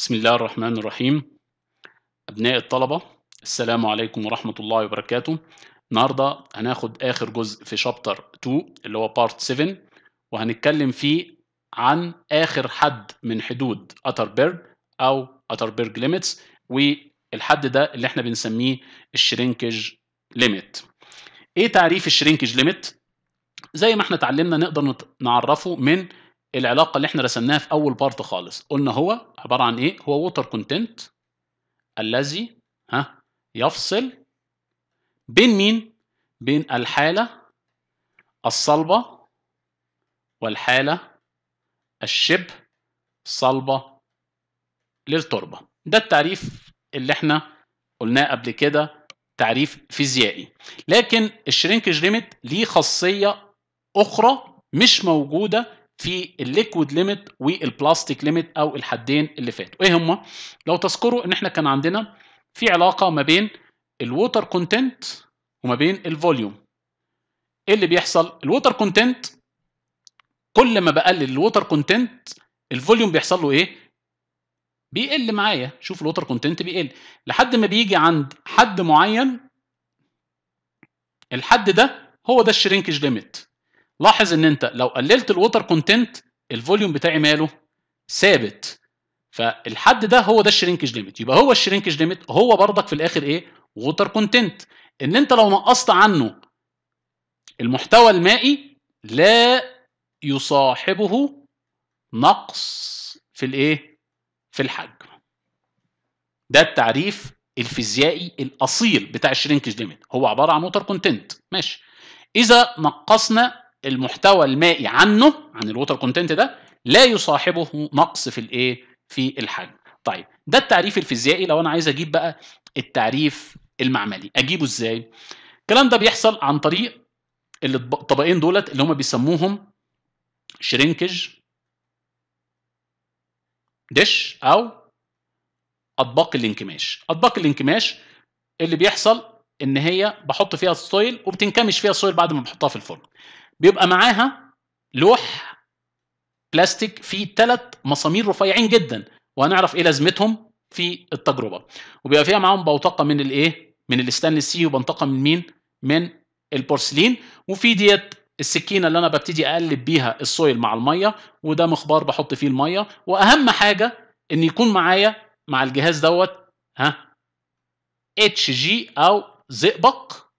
بسم الله الرحمن الرحيم أبناء الطلبة السلام عليكم ورحمة الله وبركاته النهاردة هناخد آخر جزء في شابتر 2 اللي هو بارت 7 وهنتكلم فيه عن آخر حد من حدود أتربيرج أو أتربيرج ليميتس والحد ده اللي احنا بنسميه الشرينكج ليميت إيه تعريف الشرينكج ليميت؟ زي ما احنا اتعلمنا نقدر نعرفه من العلاقه اللي احنا رسمناها في اول بارت خالص قلنا هو عباره عن ايه هو ووتر كونتنت الذي ها يفصل بين مين بين الحاله الصلبه والحاله الشبه صلبه للتربه ده التعريف اللي احنا قلناه قبل كده تعريف فيزيائي لكن الشرينكج ليميت ليه خاصيه اخرى مش موجوده في الليكويد ليميت والبلاستيك ليميت او الحدين اللي فاتوا ايه هما لو تذكروا ان احنا كان عندنا في علاقه ما بين الووتر كونتنت وما بين الفوليوم ايه اللي بيحصل الووتر كونتنت كل ما بقلل الووتر كونتنت الفوليوم بيحصل له ايه بيقل معايا شوف الووتر كونتنت بيقل لحد ما بيجي عند حد معين الحد ده هو ده الشرينكج ليميت لاحظ ان انت لو قللت الوتر كونتنت الفوليوم بتاعي ماله ثابت فالحد ده هو ده الشرينكج ليميت يبقى هو الشرينكج ليميت هو برضك في الاخر ايه ووتر كونتنت ان انت لو نقصت عنه المحتوى المائي لا يصاحبه نقص في الايه في الحجم ده التعريف الفيزيائي الاصيل بتاع الشرينكج ليميت هو عباره عن ووتر كونتنت ماشي اذا نقصنا المحتوى المائي عنه عن الووتر كونتنت ده لا يصاحبه نقص في الايه في الحجم طيب ده التعريف الفيزيائي لو انا عايز اجيب بقى التعريف المعملي اجيبه ازاي الكلام ده بيحصل عن طريق الطبقين دولت اللي هم بيسموهم شرينكج دش او اطباق الانكماش اطباق الانكماش اللي بيحصل ان هي بحط فيها السويل وبتنكمش فيها السويل بعد ما بحطها في الفرن بيبقى معاها لوح بلاستيك فيه ثلاث مسامير رفيعين جدا وهنعرف ايه لازمتهم في التجربه وبيبقى فيها معاهم بوتقه من الايه من الاستانلس سي وبنطقه من مين من البورسلين وفي ديت السكينه اللي انا ببتدي اقلب بيها السويل مع الميه وده مخبار بحط فيه الميه واهم حاجه ان يكون معايا مع الجهاز دوت ها اتش جي او زئبق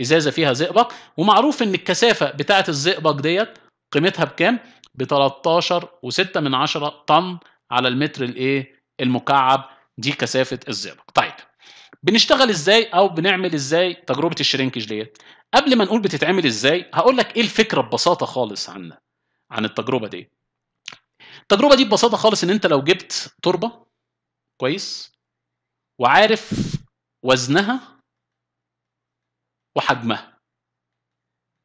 ازازه فيها زئبق ومعروف ان الكثافه بتاعه الزئبق ديت قيمتها بكام ب 13.6 طن على المتر الايه المكعب دي كثافه الزئبق طيب بنشتغل ازاي او بنعمل ازاي تجربه الشرينكج ديت قبل ما نقول بتتعمل ازاي هقول لك ايه الفكره ببساطه خالص عن عن التجربه دي التجربه دي ببساطه خالص ان انت لو جبت تربه كويس وعارف وزنها وحجمها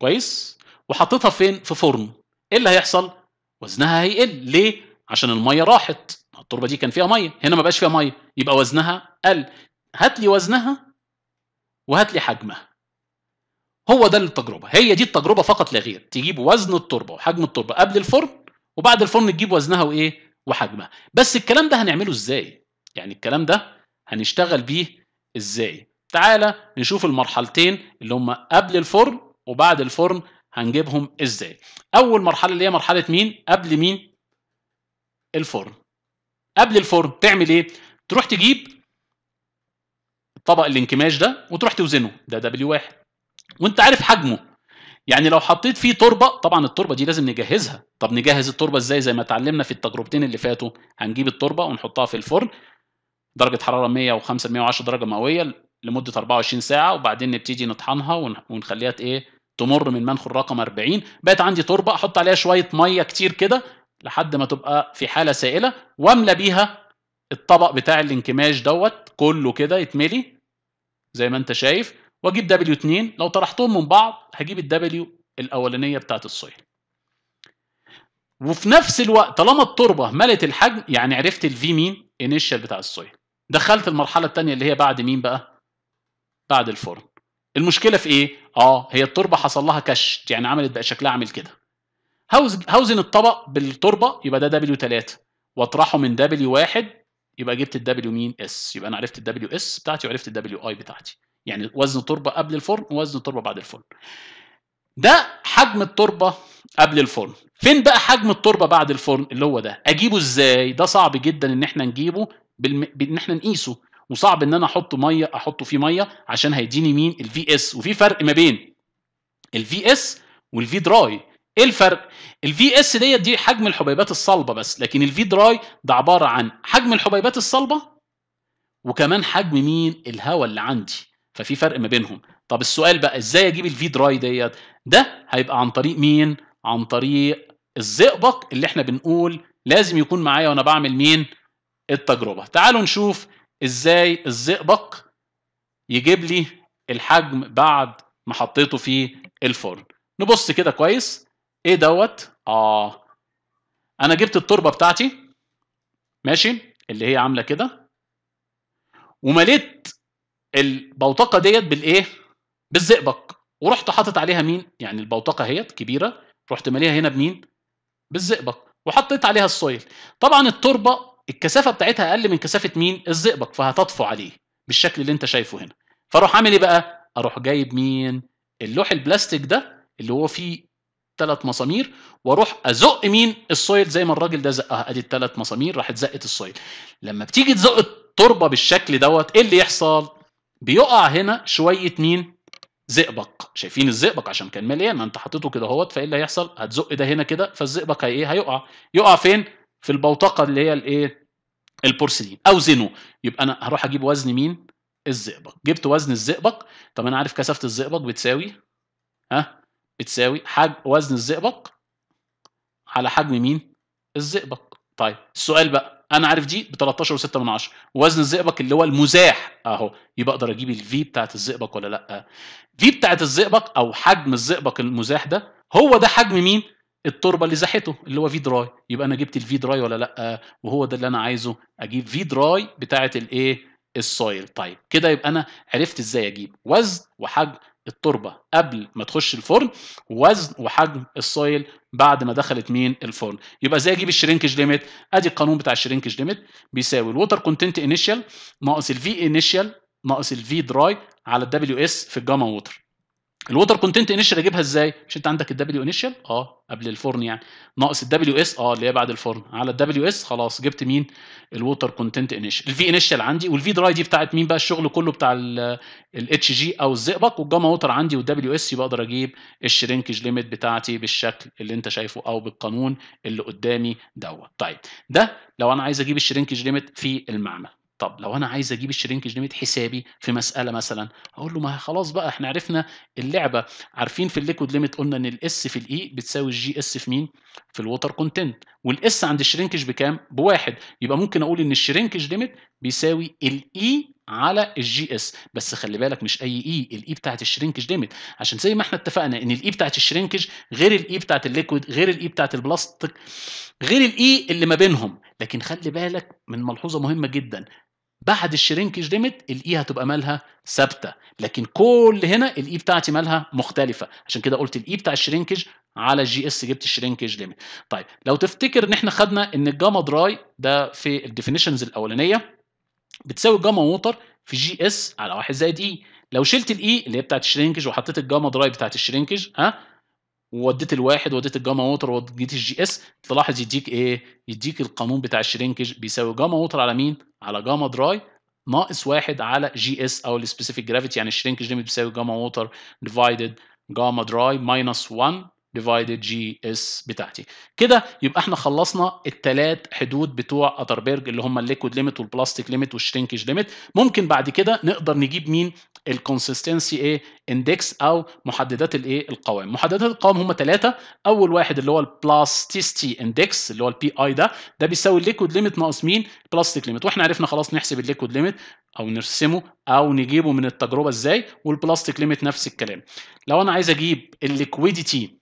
كويس وحطيتها فين في فرن ايه اللي هيحصل وزنها هيقل ليه عشان الميه راحت التربه دي كان فيها ميه هنا ما بقاش فيها ميه يبقى وزنها قل هات لي وزنها وهات لي حجمها هو ده التجربه هي دي التجربه فقط لا غير تجيب وزن التربه وحجم التربه قبل الفرن وبعد الفرن تجيب وزنها وايه وحجمها بس الكلام ده هنعمله ازاي يعني الكلام ده هنشتغل بيه ازاي تعالى نشوف المرحلتين اللي هم قبل الفرن وبعد الفرن هنجيبهم ازاي اول مرحله اللي هي مرحله مين قبل مين الفرن قبل الفرن تعمل ايه تروح تجيب طبق الانكماش ده وتروح توزنه ده دبليو واحد وانت عارف حجمه يعني لو حطيت فيه تربه طبعا التربه دي لازم نجهزها طب نجهز التربه ازاي زي ما اتعلمنا في التجربتين اللي فاتوا هنجيب التربه ونحطها في الفرن درجه حراره 105 110 درجه مئويه لمده 24 ساعه وبعدين نبتدي نطحنها ونخليها ايه تمر من منخل رقم 40 بقت عندي تربه احط عليها شويه ميه كتير كده لحد ما تبقى في حاله سائله واملى بيها الطبق بتاع الانكماش دوت كله كده يتملي زي ما انت شايف واجيب دبليو 2 لو طرحتهم من بعض هجيب الدبليو الاولانيه بتاعت الصويل وفي نفس الوقت طالما التربه ملت الحجم يعني عرفت الفي مين انيشال بتاع الصويل دخلت المرحله الثانيه اللي هي بعد مين بقى بعد الفرن المشكله في ايه اه هي التربه حصل لها كشت يعني عملت بقى شكلها عامل كده هوز هوزن الطبق بالتربه يبقى ده دبليو 3 واطرحه من دبليو 1 يبقى جبت الدبليو مين اس يبقى انا عرفت الدبليو اس بتاعتي وعرفت الدبليو اي بتاعتي يعني وزن التربه قبل الفرن ووزن التربه بعد الفرن ده حجم التربه قبل الفرن فين بقى حجم التربه بعد الفرن اللي هو ده اجيبه ازاي ده صعب جدا ان احنا نجيبه بالم... بان احنا نقيسه وصعب ان انا احط ميه احطه فيه ميه عشان هيديني مين الفي اس وفي فرق ما بين الفي اس والفي دراي ايه الفرق الفي اس ديت دي حجم الحبيبات الصلبه بس لكن الفي دراي ده عباره عن حجم الحبيبات الصلبه وكمان حجم مين الهواء اللي عندي ففي فرق ما بينهم طب السؤال بقى ازاي اجيب الفي دراي ديت ده هيبقى عن طريق مين عن طريق الزئبق اللي احنا بنقول لازم يكون معايا وانا بعمل مين التجربه تعالوا نشوف ازاي الزئبق يجيب لي الحجم بعد ما حطيته في الفرن نبص كده كويس ايه دوت اه انا جبت التربه بتاعتي ماشي اللي هي عامله كده ومليت البوتقه ديت بالايه بالزئبق ورحت حاطط عليها مين يعني البوتقه اهيت كبيره رحت ماليها هنا بمين بالزئبق وحطيت عليها السويل طبعا التربه الكثافه بتاعتها اقل من كثافه مين الزئبق فهتطفو عليه بالشكل اللي انت شايفه هنا فاروح عامل ايه بقى اروح جايب مين اللوح البلاستيك ده اللي هو فيه ثلاث مسامير واروح ازق مين السويل زي ما الراجل ده زقها ادي الثلاث مسامير راحت زقت السويل لما بتيجي تزق التربه بالشكل دوت ايه اللي يحصل بيقع هنا شويه مين زئبق شايفين الزئبق عشان كان مليان ما انت حطيته كده اهوت فايه اللي هيحصل هتزق ده هنا كده فالزئبق هي ايه هيقع يقع فين في البوتقه اللي هي الايه البورسلين اوزنه يبقى انا هروح اجيب وزن مين الزئبق جبت وزن الزئبق طب انا عارف كثافه الزئبق بتساوي ها بتساوي حجم وزن الزئبق على حجم مين الزئبق طيب السؤال بقى انا عارف دي ب 13.6 وزن الزئبق اللي هو المزاح اهو يبقى اقدر اجيب الفي بتاعه الزئبق ولا لا في بتاعه الزئبق او حجم الزئبق المزاح ده هو ده حجم مين التربه اللي زحته اللي هو في دراي يبقى انا جبت الفي دراي ولا لا وهو ده اللي انا عايزه اجيب في دراي بتاعه الايه السويل طيب كده يبقى انا عرفت ازاي اجيب وزن وحجم التربه قبل ما تخش الفرن وزن وحجم السويل بعد ما دخلت مين الفرن يبقى ازاي اجيب الشرينكج ليميت ادي القانون بتاع الشرينكج ليميت بيساوي الووتر كونتنت انيشال ناقص الفي انيشال ناقص الفي دراي على الدبليو اس في الجاما ووتر الووتر كونتنت انيشال اجيبها ازاي؟ مش انت عندك الدبليو انيشال؟ اه قبل الفرن يعني ناقص الدبليو اس اه اللي هي بعد الفرن على الدبليو اس خلاص جبت مين؟ الووتر كونتنت انيشال الفي انيشال عندي والفي دراي دي بتاعت مين بقى الشغل كله بتاع الاتش جي او الزئبق والجاما ووتر عندي والدبليو اس يبقى اقدر اجيب الشرينكج ليميت بتاعتي بالشكل اللي انت شايفه او بالقانون اللي قدامي دوت طيب ده لو انا عايز اجيب الشرينكج ليميت في المعمل طب لو انا عايز اجيب الشرينكج ليميت حسابي في مساله مثلا اقول له ما خلاص بقى احنا عرفنا اللعبه عارفين في الليكويد ليميت قلنا ان الاس في الاي e بتساوي الجي اس في مين في الووتر كونتنت والاس عند الشرينكج بكام بواحد يبقى ممكن اقول ان الشرينكج ليميت بيساوي الاي e على الجي اس بس خلي بالك مش اي اي e، الاي بتاعت الشرينكج ليميت عشان زي ما احنا اتفقنا ان الاي بتاعت الشرينكج غير الاي بتاعت الليكويد غير الاي بتاعت البلاستيك غير الاي اللي ما بينهم لكن خلي بالك من ملحوظه مهمه جدا بعد الشرينكج ليميت الاي e هتبقى مالها ثابته لكن كل هنا الاي e بتاعتي مالها مختلفه عشان كده قلت الاي e بتاع الشرينكج على الجي اس جبت الشرينكج ليميت طيب لو تفتكر ان احنا خدنا ان الجاما دراي ده في الديفينيشنز الاولانيه بتساوي جاما ووتر في جي اس على واحد زائد اي لو شلت الاي اللي هي بتاعت الشرينكج وحطيت الجاما دراي بتاعت الشرينكج ها ووديت الواحد ووديت الجاما ووتر ووديت الجي اس تلاحظ يديك ايه؟ يديك القانون بتاع الشرينكج بيساوي جاما ووتر على مين؟ على جاما دراي ناقص واحد على جي اس او السبيسيفيك جرافيتي يعني الشرينكج ليميت بيساوي جاما ووتر ديفايدد جاما دراي ماينس 1 ديفايدد جي اس بتاعتي كده يبقى احنا خلصنا الثلاث حدود بتوع اتربرج اللي هم الليكويد ليميت والبلاستيك ليميت والشرينكج ليميت ممكن بعد كده نقدر نجيب مين الكونسستنسي ايه اندكس او محددات الايه القوام محددات القوام هم ثلاثه اول واحد اللي هو البلاستيستي اندكس اللي هو البي اي ده ده بيساوي الليكويد ليميت ناقص مين البلاستيك ليميت واحنا عرفنا خلاص نحسب الليكويد ليميت او نرسمه او نجيبه من التجربه ازاي والبلاستيك ليميت نفس الكلام لو انا عايز اجيب الليكويديتي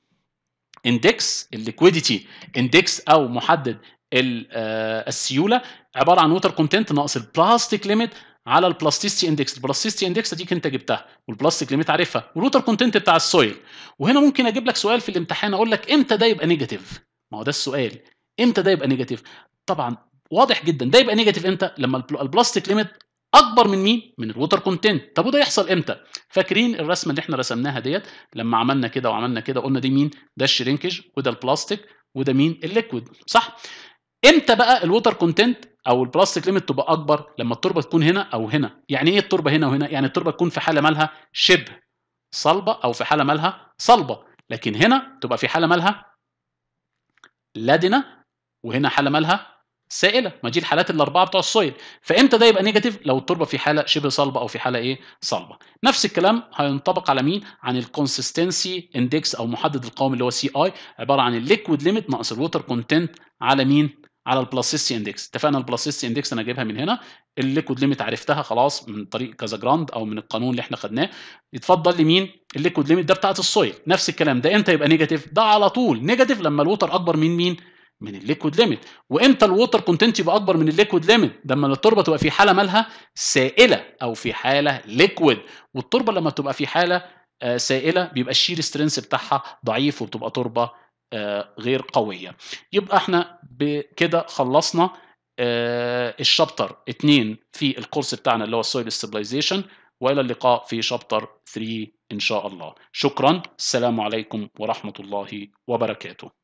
اندكس الليكويديتي اندكس او محدد آه، السيوله عباره عن ووتر كونتنت ناقص البلاستيك ليميت على البلاستيستي اندكس البلاستيستي اندكس دي انت جبتها والبلاستيك ليميت عارفها والوتر كونتنت بتاع السويل وهنا ممكن اجيب لك سؤال في الامتحان اقول لك امتى ده يبقى نيجاتيف ما هو ده السؤال امتى ده يبقى نيجاتيف طبعا واضح جدا ده يبقى نيجاتيف امتى لما البلاستيك ليميت اكبر من مين من الووتر كونتنت طب وده يحصل امتى فاكرين الرسمه اللي احنا رسمناها ديت لما عملنا كده وعملنا كده قلنا دي مين ده الشرينكج وده البلاستيك وده مين الليكويد صح امتى بقى الووتر كونتنت او البلاستيك ليميت تبقى اكبر لما التربه تكون هنا او هنا يعني ايه التربه هنا وهنا يعني التربه تكون في حاله مالها شبه صلبه او في حاله مالها صلبه لكن هنا تبقى في حاله مالها لادنه وهنا حاله مالها سائله ما دي الحالات الاربعه بتوع السويل فامتى ده يبقى نيجاتيف لو التربه في حاله شبه صلبه او في حاله ايه صلبه نفس الكلام هينطبق على مين عن الكونسستنسي اندكس او محدد القوام اللي هو سي اي عباره عن الليكويد ليميت ناقص الووتر كونتنت على مين على البلاستيسي اندكس اتفقنا البلاستيسي اندكس انا جايبها من هنا الليكويد ليميت عرفتها خلاص من طريق كذا جراند او من القانون اللي احنا خدناه يتفضل لي مين الليكويد ليميت ده بتاعه السويل نفس الكلام ده امتى يبقى نيجاتيف ده على طول نيجاتيف لما الووتر اكبر من مين من الليكويد ليميت وامتى الووتر كونتنت يبقى اكبر من الليكويد ليميت لما التربه تبقى في حاله مالها سائله او في حاله ليكويد والتربه لما تبقى في حاله آه، سائله بيبقى الشير سترينث بتاعها ضعيف وبتبقى تربه آه، غير قويه يبقى احنا بكده خلصنا آه، الشابتر 2 في الكورس بتاعنا اللي هو السويل ستابلايزيشن والى اللقاء في شابتر 3 ان شاء الله شكرا السلام عليكم ورحمه الله وبركاته